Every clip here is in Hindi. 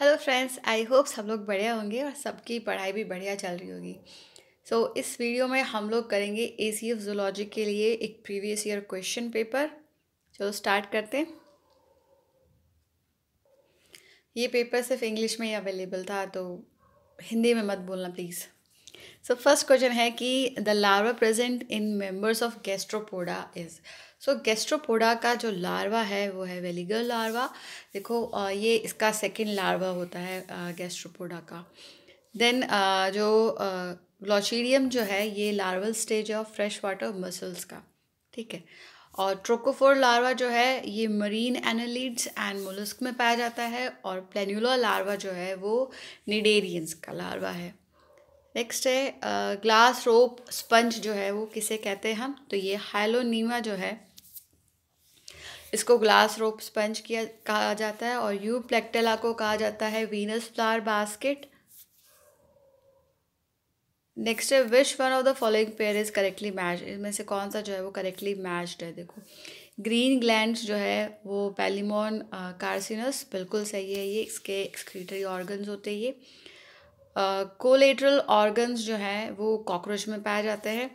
हेलो फ्रेंड्स आई होप सब लोग बढ़िया होंगे और सबकी पढ़ाई भी बढ़िया चल रही होगी सो so, इस वीडियो में हम लोग करेंगे ए सी एफ जोलॉजी के लिए एक प्रीवियस ईयर क्वेश्चन पेपर चलो स्टार्ट करते हैं ये पेपर सिर्फ इंग्लिश में ही अवेलेबल था तो हिंदी में मत बोलना प्लीज़ सो फर्स्ट क्वेश्चन है कि the larva present in members of Gastropoda is so so, का जो लार्वा है वो है वेलीगर लार्वा देखो ये इसका सेकेंड लार्वा होता है गेस्ट्रोपोडा का देन जो ग्लॉचीडियम जो है ये larval stage of fresh water mussels का ठीक है और ट्रोकोफोर लार्वा जो है ये मरीन एनालिड्स एंड मोलस्क में पाया जाता है और प्लेन्यूला लार्वा जो है वो निडेरियंस का लार्वा है नेक्स्ट है ग्लास रोप स्पंज जो है वो किसे कहते हैं हम तो ये हाइलोनीमा जो है इसको ग्लास रोप स्पंज किया कहा जाता है और यू प्लेक्टेला को कहा जाता है वीनस फ्लावर बास्केट नेक्स्ट है which one of the following pair is correctly match इनमें से कौन सा जो है वो करेक्टली मैच्ड है देखो ग्रीन ग्लैंड जो है वो पैलीमोन कार्सिनस uh, बिल्कुल सही है ये इसके एक्सक्रीटरी ऑर्गन होते हैं ये कोलेट्रल uh, ऑर्गन्स जो हैं वो कॉकरोच में पाए जाते हैं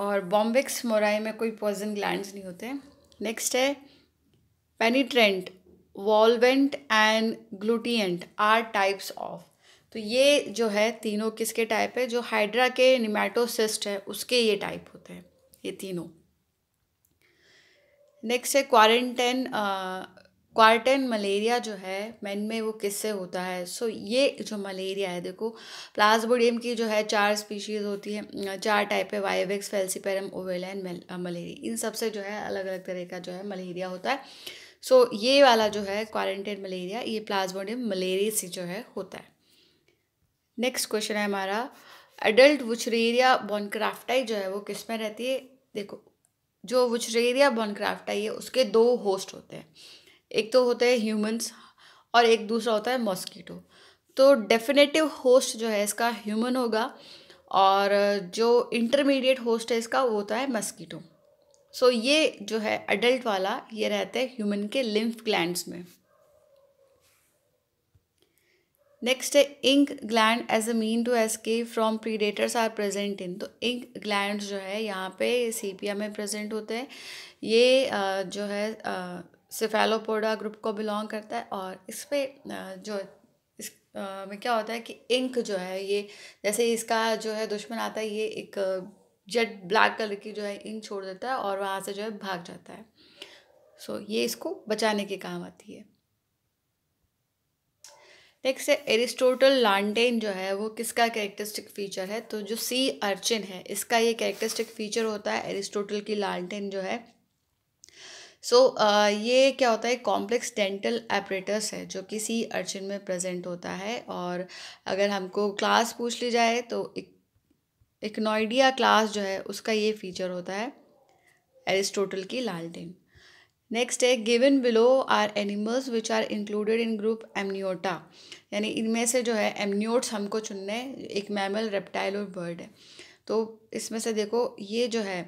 और बॉम्बिक्स मोराई में कोई पॉइजन ग्लैंड नहीं होते नेक्स्ट है penetrant volvent and glutinant are types of तो ये जो है तीनों किसके टाइप है जो हाइड्रा के निमेटोसिस्ट है उसके ये टाइप होते हैं ये तीनों नेक्स्ट है क्वारंटेन क्वार्टन मलेरिया जो है मैन में वो किससे होता है सो so, ये जो मलेरिया है देखो प्लाज्मोडियम की जो है चार स्पीशीज़ होती है चार टाइप है vivax falciparum ovale and malaria इन सबसे जो है अलग अलग तरह का जो है मलेरिया होता है सो so, ये वाला जो है क्वारंटेन मलेरिया ये प्लाज्मोडियम मलेरिया से जो है होता है नेक्स्ट क्वेश्चन है हमारा एडल्ट वुचरेरिया बॉनक्राफ्टाई जो है वो किस में रहती है देखो जो वुचरेरिया बॉनक्राफ्टाई है उसके दो होस्ट होते हैं एक तो होता है ह्यूमंस और एक दूसरा होता है मॉस्किटो तो डेफिनेटिव होस्ट जो है इसका ह्यूमन होगा और जो इंटरमीडिएट होस्ट है इसका वो होता है मस्कीटो सो so, ये जो है अडल्ट वाला ये रहता है ह्यूमन के लिम्फ ग्लैंड्स में नेक्स्ट है ink gland as a mean to escape from predators are present in तो इंक ग्लैंड जो है यहाँ पे सीपिया में प्रेजेंट होते हैं ये जो है सिफेलोपोडा ग्रुप को बिलोंग करता है और इस पर जो इस में क्या होता है कि इंक जो है ये जैसे इसका जो है दुश्मन आता है ये एक जेड ब्लैक कलर की जो है इंक छोड़ देता है और वहाँ से जो है भाग जाता है सो so, ये इसको बचाने के काम आती है नेक्स्ट है एरिस्टोटल लांडेन जो है वो किसका कैरेक्टरिस्टिक फीचर है तो जो सी अर्चिन है इसका ये कैरेक्टरिस्टिक फीचर होता है एरिस्टोटल की लांडेन जो है सो so, uh, ये क्या होता है कॉम्प्लेक्स डेंटल एपरेटस है जो किसी अर्चन में प्रेजेंट होता है और अगर हमको क्लास पूछ ली जाए तो इकनोइडिया क्लास जो है उसका ये फीचर होता है एरिस्टोटल की लालटेन नेक्स्ट है given below are animals which are included in group amniota यानी इनमें से जो है एमनियोट्स हमको चुनने एक मैमल रेप्टाइल और बर्ड है तो इसमें से देखो ये जो है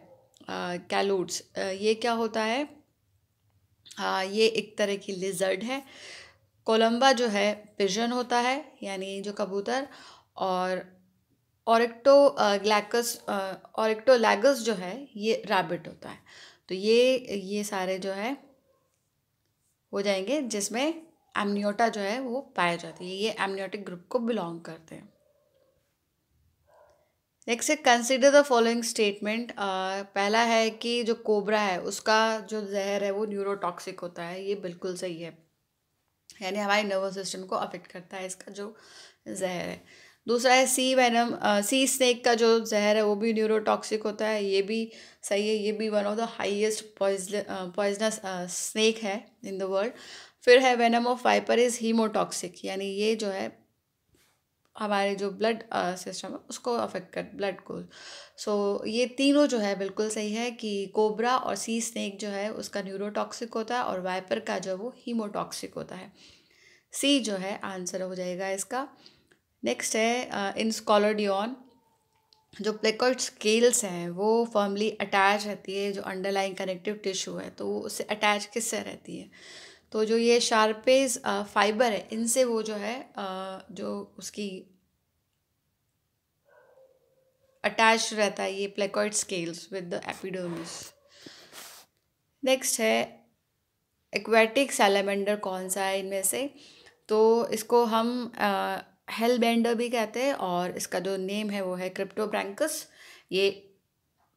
कैलोट्स uh, uh, ये क्या होता है आ, हाँ, ये एक तरह की लिजर्ड है कोलम्बा जो है पिजन होता है यानी जो कबूतर और औरक्टो ग्लैकस लैगस जो है ये रैबिट होता है तो ये ये सारे जो है हो जाएंगे जिसमें एमनियोटा जो है वो पाया जाती है ये एमनियोटिक ग्रुप को बिलोंग करते हैं नेक्स्ट है कंसिडर द फॉलोइंग स्टेटमेंट पहला है कि जो कोबरा है उसका जो जहर है वो न्यूरोटॉक्सिक होता है ये बिल्कुल सही है यानी हमारे नर्वस सिस्टम को अफेक्ट करता है इसका जो जहर है दूसरा है सी वैनम सी स्नैक का जो जहर है वो भी न्यूरोटॉक्सिक होता है ये भी सही है ये भी one of the highest poisonous snake है इन द वर्ल्ड फिर है venom of viper is haemotoxic यानी ये जो है हमारे जो ब्लड सिस्टम है उसको अफेक्ट कर ब्लड को सो so, ये तीनों जो है बिल्कुल सही है कि कोबरा और सी स्नैक जो है उसका न्यूरोटॉक्सिक होता है और वाइपर का जो है वो हीमोटॉक्सिक होता है सी जो है आंसर हो जाएगा इसका नेक्स्ट है इन स्कॉलोडियन जो प्लेकॉइड स्केल्स हैं वो फर्मली अटैच रहती है जो अंडरलाइन कनेक्टिव टिश्यू है तो उससे अटैच किससे रहती है तो जो ये शार्पेज फाइबर है इनसे वो जो है जो उसकी अटैच रहता है ये placoid scales with the epidermis next है एक्वेटिक सेलेमेंडर कौन सा है इनमें से तो इसको हम हेल बेंडर भी कहते हैं और इसका जो नेम है वो है क्रिप्टोब्रैंकस ये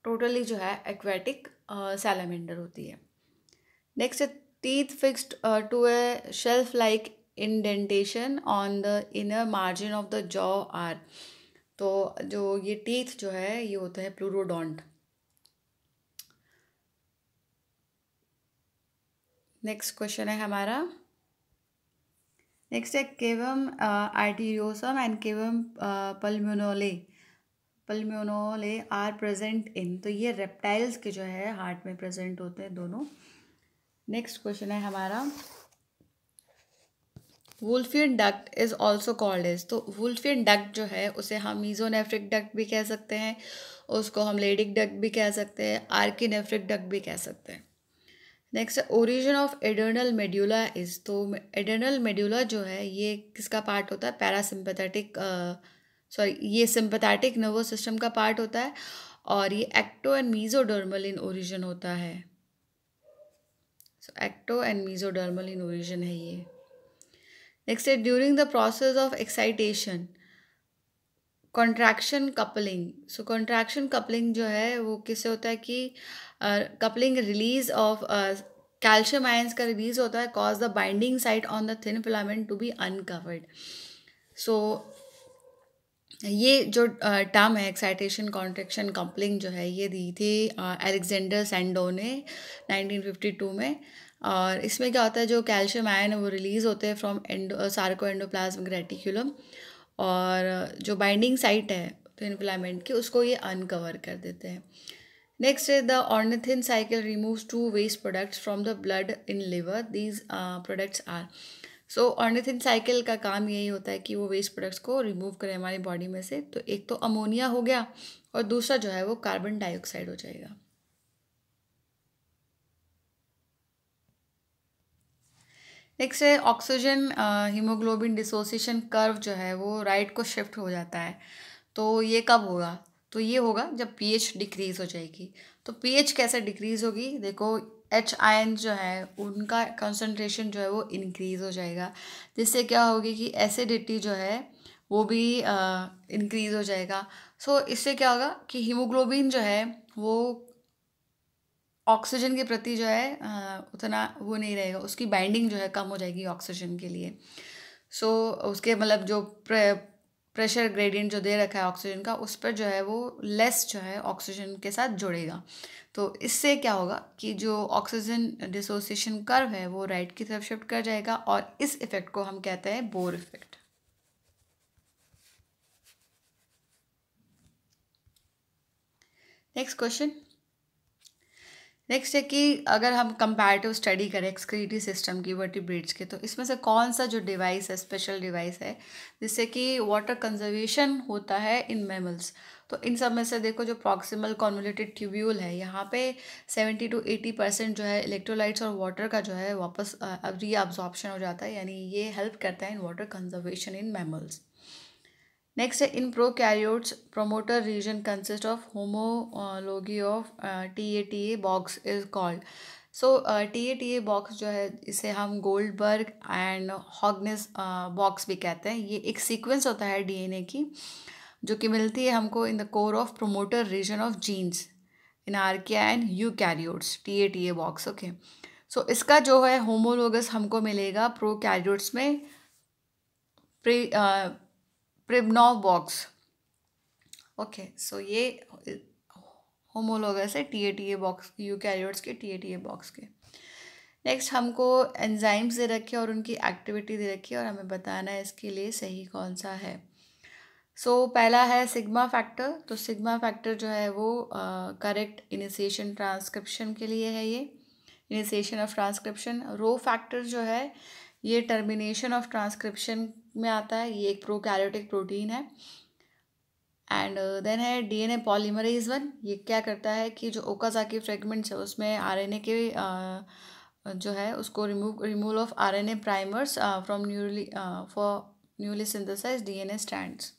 टोटली जो है एक्वेटिक सेलेमेंडर होती है नेक्स्ट है teeth fixed uh, to a shelf like indentation on the inner margin of the jaw are तो जो ये टीथ जो है ये होता है प्लूरोडोंट नेक्स्ट क्वेश्चन है हमारा नेक्स्ट है cavum arteriosum uh, and cavum pulmonale pulmonale are present in तो ये रेप्टाइल्स के जो है हार्ट में प्रेजेंट होते हैं दोनों नेक्स्ट क्वेश्चन है हमारा Wolffian duct is also called is तो वुल्फियन डक्ट जो है उसे हम मीजोनेफ्रिक डक्ट भी कह सकते हैं उसको हम लेडिक डक्ट भी कह सकते हैं आर्किनेफ्रिक डक्ट भी कह सकते हैं next origin of adrenal medulla is तो एडर्नल मेड्यूला जो है ये किसका पार्ट होता है पैरासिम्पथेटिक सॉरी ये सिम्पथेटिक नर्वस सिस्टम का पार्ट होता है और ये ecto and mesodermal in origin होता है एक्टो एंड मीजोडर्मल इनोवेशन है ये नेक्स्ट है during the process of excitation contraction coupling so contraction coupling जो है वो किससे होता है कि coupling release of calcium ions का रिलीज होता है cause the binding site on the thin filament to be uncovered so ये जो टर्म है एक्साइटेशन कॉन्ट्रेक्शन कम्पलिंग जो है ये दी थी एलेक्जेंडर सैंडो ने 1952 में और इसमें क्या होता है जो कैल्शियम आयन है वो रिलीज़ होते हैं from endo sarco endoplasmic reticulum और जो बाइंडिंग साइट है तो इन्फ्लामेंट की उसको ये अनकवर कर देते हैं नेक्स्ट है the ornithine cycle removes two waste products from the blood in liver these products are so ornithine cycle का काम यही होता है कि वो वेस्ट प्रोडक्ट्स को रिमूव करें हमारी बॉडी में से तो एक तो अमोनिया हो गया और दूसरा जो है वो कार्बन डाइऑक्साइड हो जाएगा नेक्स्ट है ऑक्सीजन हीमोग्लोबिन डिसोसिएशन कर्व जो है वो राइट को शिफ्ट हो जाता है तो ये कब होगा तो ये होगा जब पीएच डिक्रीज़ हो जाएगी तो पीएच कैसे डिक्रीज़ होगी देखो एच आयन जो है उनका कंसनट्रेशन जो है वो इनक्रीज़ हो जाएगा जिससे क्या होगी कि एसिडिटी जो है वो भी इंक्रीज़ हो जाएगा सो so, इससे क्या होगा कि हीमोग्लोबिन जो है वो ऑक्सीजन के प्रति जो है उतना वो नहीं रहेगा उसकी बाइंडिंग जो है कम हो जाएगी ऑक्सीजन के लिए सो so, उसके मतलब जो प्रेशर ग्रेडियंट जो दे रखा है ऑक्सीजन का उस पर जो है वो लेस जो है ऑक्सीजन के साथ जुड़ेगा तो इससे क्या होगा कि जो ऑक्सीजन डिसोसिएशन कर्व है वो राइट की तरफ शिफ्ट कर जाएगा और इस इफ़ेक्ट को हम कहते हैं Bohr effect next question next है कि अगर हम कंपैरेटिव स्टडी करें एक्सक्रीटी सिस्टम की वर्टिब्रेट्स के तो इसमें से कौन सा जो डिवाइस है स्पेशल डिवाइस है जिससे कि वाटर कंजर्वेशन होता है इन मेमल्स तो इन सब में से देखो जो प्रॉक्सिमल कॉन्वलेटेड ट्यूब्यूल है यहाँ पे सेवेंटी टू एटी परसेंट जो है इलेक्ट्रोलाइट्स और वाटर का जो है वापस री हो जाता है यानी ये हेल्प करता है in water conservation in mammals next है in prokaryotes promoter region consist of homology of T A T A box is called so T A T A box जो है इसे हम गोल्डबर्ग एंड हॉगनेस बॉक्स भी कहते हैं ये एक सीक्वेंस होता है डी एन ए की जो कि मिलती है हमको in the core of promoter region of genes in archaea and eukaryotes T A T A box okay so इसका जो है होमोलोगस हमको मिलेगा प्रो कैरियोट्स में pre Pribnow box okay so ये होमोलोगस है T A T A box eukaryotes के T A T A box के नेक्स्ट हमको एंजाइम्स दे रखे और उनकी एक्टिविटी दे रखी है और हमें बताना है इसके लिए सही कौन सा है सो so, पहला है सिग्मा फैक्टर तो सिग्मा फैक्टर जो है वो करेक्ट इनिशिएशन ट्रांसक्रिप्शन के लिए है ये initiation of transcription rho factor जो है ये टर्मिनेशन ऑफ ट्रांसक्रिप्शन में आता है ये एक प्रो कैरियोटिक प्रोटीन है एंड देन uh, है डीएनए पॉलीमरेज वन ये क्या करता है कि जो ओकाजाकी फ्रेगमेंट्स है उसमें आरएनए के uh, जो है उसको remove removal of RNA primers from newly for newly synthesize DNA strands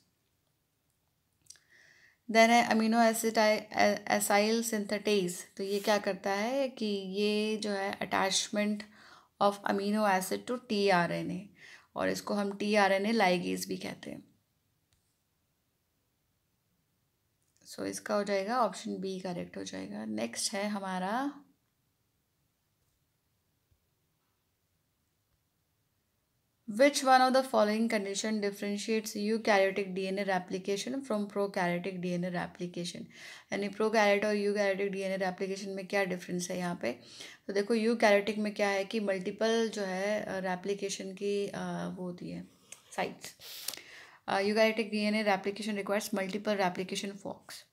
then है अमीनो एसिड एसाइल सिंथेटेज तो ये क्या करता है कि ये जो है attachment of amino acid to T R N A और इसको हम T R N A ligase भी कहते हैं सो so, इसका हो जाएगा ऑप्शन बी करेक्ट हो जाएगा नेक्स्ट है हमारा Which one of the following condition differentiates eukaryotic DNA replication from prokaryotic DNA replication? यानी prokaryotic और eukaryotic DNA replication में क्या difference है यहाँ पे तो देखो eukaryotic में क्या है कि multiple जो है replication की वो होती है sites. eukaryotic dna replication requires multiple replication forks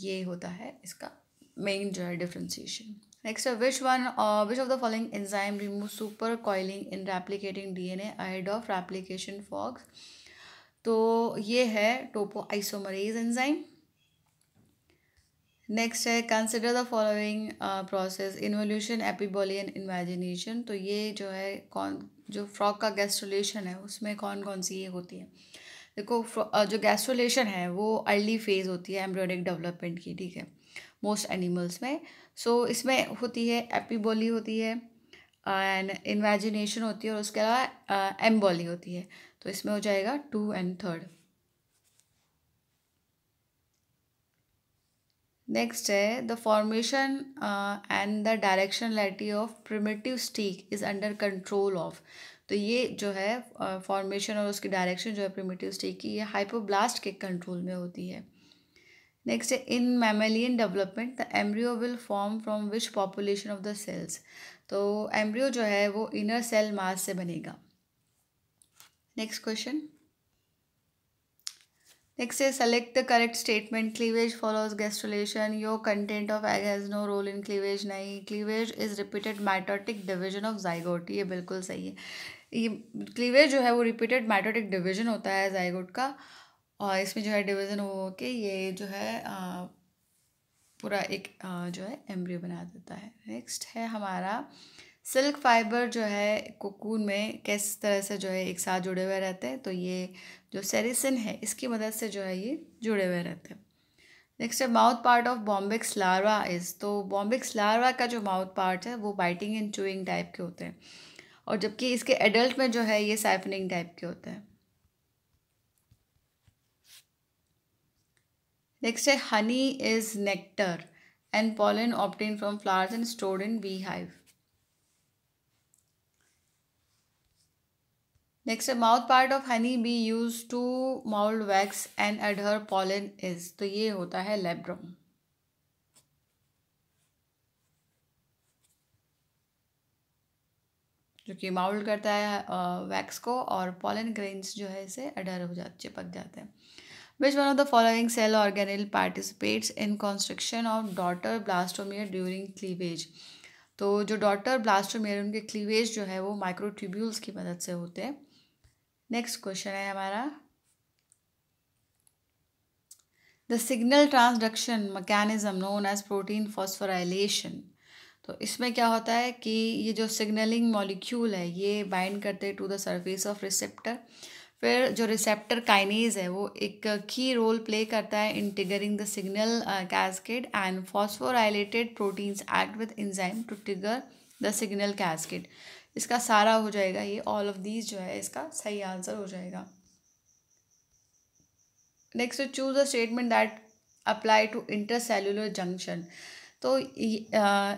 ये होता है इसका main जो है differentiation next which one which of the following enzyme remove supercoiling in replicating D N A of replication forks तो ये है टोपो आइसोमरेज एंजाइम नेक्स्ट है consider the following process involution epiboly and invagination तो ये जो है कौन जो फ्रॉक का गैस्ट्रोलेशन है उसमें कौन कौन सी ये होती है देखो uh, जो गैस्ट्रोलेशन है वो अर्ली फेज़ होती है एम्ब्रॉयडिक डेवलपमेंट की ठीक है मोस्ट एनिमल्स में सो so, इसमें होती है एपीबॉली होती है एंड इन्वेजिनेशन होती है और उसके अलावा एम्बोली uh, होती है तो इसमें हो जाएगा टू एंड थर्ड नेक्स्ट है the formation and the directionality of primitive streak is under control of तो ये जो है फॉर्मेशन uh, और उसकी डायरेक्शन जो है प्रिमेटिव स्टीक की ये हाइपोब्लास्ट के कंट्रोल में होती है next in mammalian development the embryo will form from which population of the cells तो एम्ब्रियो जो है वो इनर सेल मास से बनेगा नेक्स्ट क्वेश्चन नेक्स्ट है select the correct statement cleavage follows gastrulation yolk content of egg has no role in cleavage नहीं cleavage is repeated mitotic division of zygote ये बिल्कुल सही है ये क्लीवेज जो है वो रिपीटेड माइटोटिक डिवीजन होता है जाइगोट का और इसमें जो है डिवीज़न हो के ये जो है आ, पूरा एक आ, जो है एम्ब्रियो बना देता है नेक्स्ट है हमारा सिल्क फाइबर जो है कोकून में किस तरह से जो है एक साथ जुड़े हुए रहते हैं तो ये जो सेरिसिन है इसकी मदद से जो है ये जुड़े हुए रहते हैं नेक्स्ट है mouth part of Bombyx larva is तो बॉम्बिक्स लार्वा का जो माउथ पार्ट है वो बाइटिंग एंड चूइंग टाइप के होते हैं और जबकि इसके एडल्ट में जो है ये साइफनिंग टाइप के होते हैं नेक्स्ट है honey is nectar and pollen obtained from flowers and stored in bee hive next है mouth part of honey bee use to mould wax and adhere pollen is तो ये होता है लेब्रम जो कि माउल्ड करता है वैक्स को और पॉलन ग्रेन्स जो है इसे अडर हो जाते चिपक जाते हैं Which one of the following cell organelle participates in construction of daughter blastomere during cleavage? तो जो डॉटर ब्लास्टोमियर उनके क्लीवेज जो है वो माइक्रोट्यूब्यूल्स की मदद से होते हैं नेक्स्ट क्वेश्चन है हमारा the signal transduction mechanism known as protein phosphorylation तो इसमें क्या होता है कि ये जो सिग्नलिंग मॉलिक्यूल है ये बाइंड करते to the surface of receptor फिर जो रिसेप्टर काइनेज है वो एक की रोल प्ले करता है in triggering the signal cascade and phosphorylated proteins act with enzyme to trigger the signal cascade इसका सारा हो जाएगा ये ऑल ऑफ दीज जो है इसका सही आंसर हो जाएगा next choose a statement that apply to cellular junction तो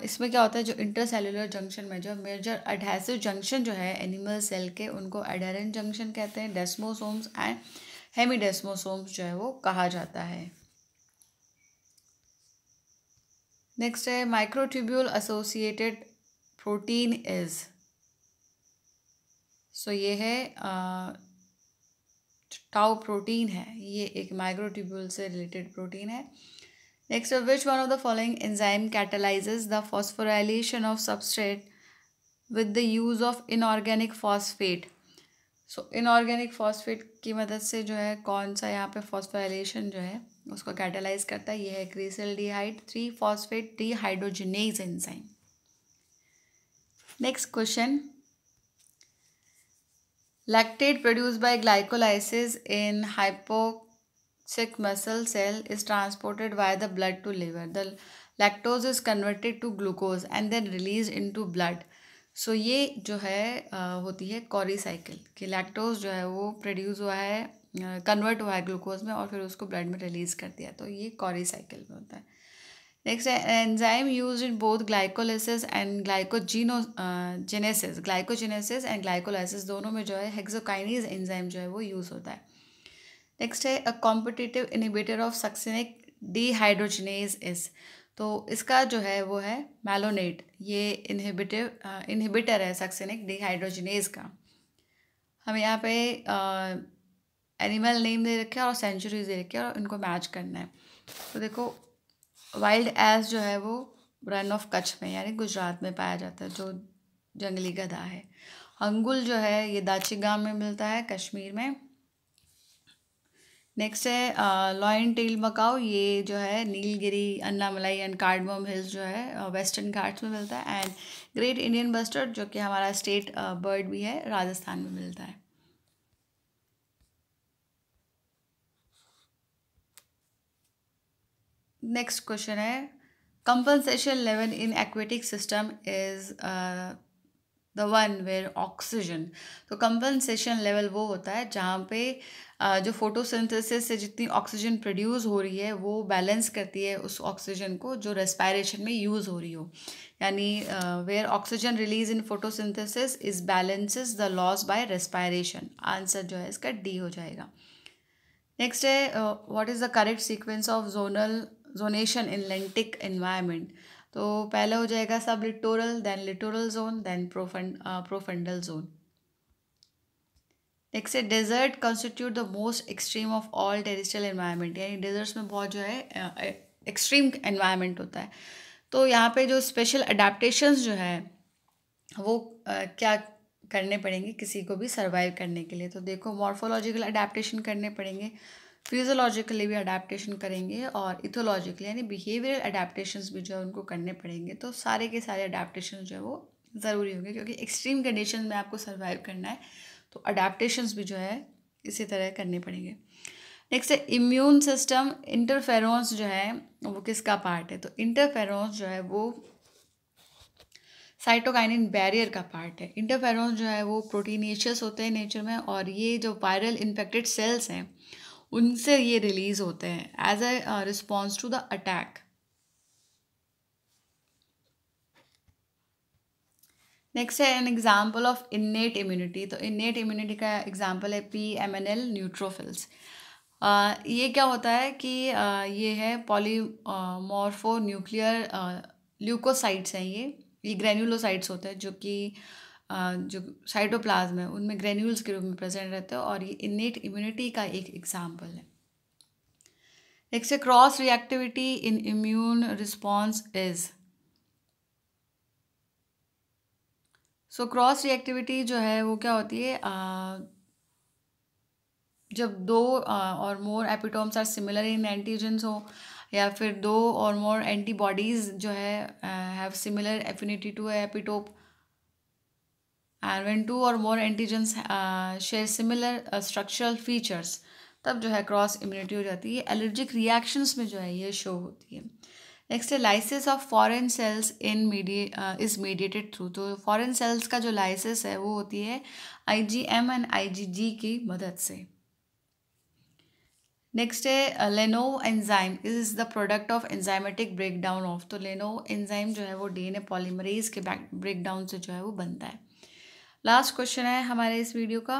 इसमें क्या होता है जो इंटरसेलुलर जंक्शन में जो मेजर एडहेसिव जंक्शन जो है एनिमल सेल के उनको एडेरेंट जंक्शन कहते हैं डेस्मोसोम्स एंड हेमीडेस्मोसोम्स जो है वो कहा जाता है नेक्स्ट है microtubule associated protein is so ये है टाउ प्रोटीन है ये एक माइक्रोट्यूब्यूल से रिलेटेड प्रोटीन है Next which one of the following enzyme catalyzes the phosphorylation of substrate with the use of inorganic phosphate? So inorganic phosphate की मदद से जो है कौन सा यहाँ पे फॉस्फोराइलेशन जो है उसको कैटेलाइज करता है ये है क्रीसिल three phosphate dehydrogenase enzyme next question lactate produce by glycolysis in hypo sick muscle cell is transported via the blood to liver. The lactose is converted to glucose and then released into blood. So so, ये जो है आ, होती है कॉरी साइकिल कि लैक्टोज जो है वो प्रोड्यूस हुआ है कन्वर्ट हुआ है ग्लूकोज में और फिर उसको ब्लड में रिलीज़ कर दिया तो ये कॉरी साइकिल में होता है next enzyme use in both glycolysis and glycogenesis glycogenesis and glycolysis दोनों में जो है हेक्सोकाइनीज एंजाइम जो है वो यूज़ होता है नेक्स्ट है a competitive inhibitor of succinic dehydrogenase is तो इसका जो है वो है मैलोनेट ये इनहिबिटिव इनहिबिटर है सक्सेनिक डिहाइड्रोजनेज का हम यहाँ पे एनिमल नेम दे रखे और सेंचुरीज दे रखे और इनको मैच करना है तो देखो वाइल्ड एस जो है वो रन ऑफ कच्छ में यानी गुजरात में पाया जाता है जो जंगली गधा है अंगुल जो है ये दाचिगाम में मिलता है कश्मीर में नेक्स्ट है लॉयन टेल मकाओ ये जो है नीलगिरी अन्ना मलाई एंड कार्डमम हिल्स जो है वेस्टर्न uh, घाट्स में मिलता है एंड ग्रेट इंडियन बस्टर्ड जो कि हमारा स्टेट बर्ड uh, भी है राजस्थान में मिलता है नेक्स्ट क्वेश्चन है compensation level in aquatic system is the one where oxygen तो कंपनसेशन लेवल वो होता है जहाँ पे जो फोटोसिंथेसिस से जितनी ऑक्सीजन प्रोड्यूस हो रही है वो बैलेंस करती है उस ऑक्सीजन को जो रेस्पायरेशन में यूज़ हो रही हो यानी where oxygen release in photosynthesis is balances the loss by respiration answer जो है इसका डी हो जाएगा नेक्स्ट है what is the correct sequence of zonal zonation in lentic environment तो पहला हो जाएगा sublittoral then littoral zone then profund profundal zone एक से desert constitute the most extreme of all terrestrial environment यानी डेजर्ट्स में बहुत जो है एक्सट्रीम एन्वायरमेंट होता है तो यहाँ पे जो स्पेशल अडाप्टशन जो है वो uh, क्या करने पड़ेंगे किसी को भी सर्वाइव करने के लिए तो देखो मॉर्फोलॉजिकल अडाप्टशन करने पड़ेंगे फिजियोलॉजिकली भी अडाप्टशन करेंगे और इथोलॉजिकली यानी बिहेवियरल अडाप्टशन भी जो है उनको करने पड़ेंगे तो सारे के सारे अडाप्टशन जो है वो ज़रूरी होंगे क्योंकि एक्सट्रीम कंडीशन में आपको सर्वाइव करना है तो अडेप्टशंस भी जो है इसी तरह करने पड़ेंगे नेक्स्ट है इम्यून सिस्टम इंटरफेरोंस जो है वो किसका पार्ट है तो इंटरफेरोंस जो है वो साइटोकाइनिन बैरियर का पार्ट है इंटरफेरोंस जो है वो प्रोटीनेशियस होते हैं नेचर में और ये जो वायरल इन्फेक्टेड सेल्स हैं उनसे ये रिलीज़ होते हैं as a response to the attack next है an example of innate immunity तो इन्नेट इम्यूनिटी का एग्जाम्पल है P M N L neutrophils ये क्या होता है कि uh, ये है पॉलीमॉर्फो न्यूक्लियर ल्यूकोसाइट्स हैं ये ये ग्रेन्यूलोसाइट्स होते हैं जो कि uh, जो साइटोप्लाज्म है उनमें ग्रेन्यूल्स के रूप में प्रेजेंट रहते हैं और ये इन्नेट इम्यूनिटी का एक एग्जाम्पल है नेक्स्ट है cross reactivity in immune response is so cross reactivity जो है वो क्या होती है जब दो और more epitopes are similar in antigens हो या फिर दो और मोर एंटीबॉडीज़ जो है have similar affinity to epitope and when two और more antigens share similar structural features तब जो है क्रॉस इम्यूनिटी हो जाती है एलर्जिक रिएक्शंस में जो है ये शो होती है नेक्स्ट है lysis of foreign cells in media is mediated through तो फॉरेन सेल्स का जो लाइसिस है वो होती है आईजीएम एंड आईजीजी की मदद से नेक्स्ट है Klenow enzyme is the product of enzymatic break down of तो लेनो एंजाइम जो है वो डी एन ए पॉलीमरेज के ब्रेक डाउन से जो है वो बनता है लास्ट क्वेश्चन है हमारे इस वीडियो का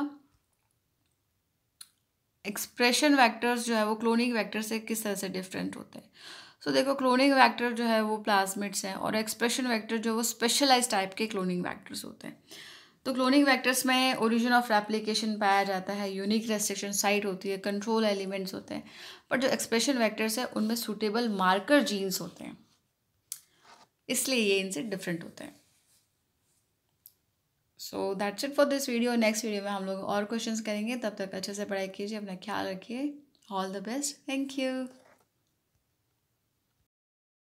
एक्सप्रेशन वैक्टर्स जो है वो क्लोनिंग वैक्टर से किस तरह से डिफरेंट होते हैं तो देखो क्लोनिंग वैक्टर जो है वो प्लाज्मिड्स हैं और एक्सप्रेशन वैक्टर जो है वो स्पेशलाइज टाइप के क्लोनिंग वैक्टर्स होते हैं तो क्लोनिंग वैक्टर्स में ओरिजिन ऑफ रेप्लिकेशन पाया जाता है यूनिक रेस्ट्रिक्शन साइट होती है कंट्रोल एलिमेंट्स होते हैं पर जो एक्सप्रेशन वैक्टर्स हैं उनमें सूटेबल मार्कर जीन्स होते हैं इसलिए ये इनसे डिफरेंट होते हैं so that's it for this video next video में हम लोग और क्वेश्चंस करेंगे तब तक अच्छे से पढ़ाई कीजिए अपना ख्याल रखिए all the best thank you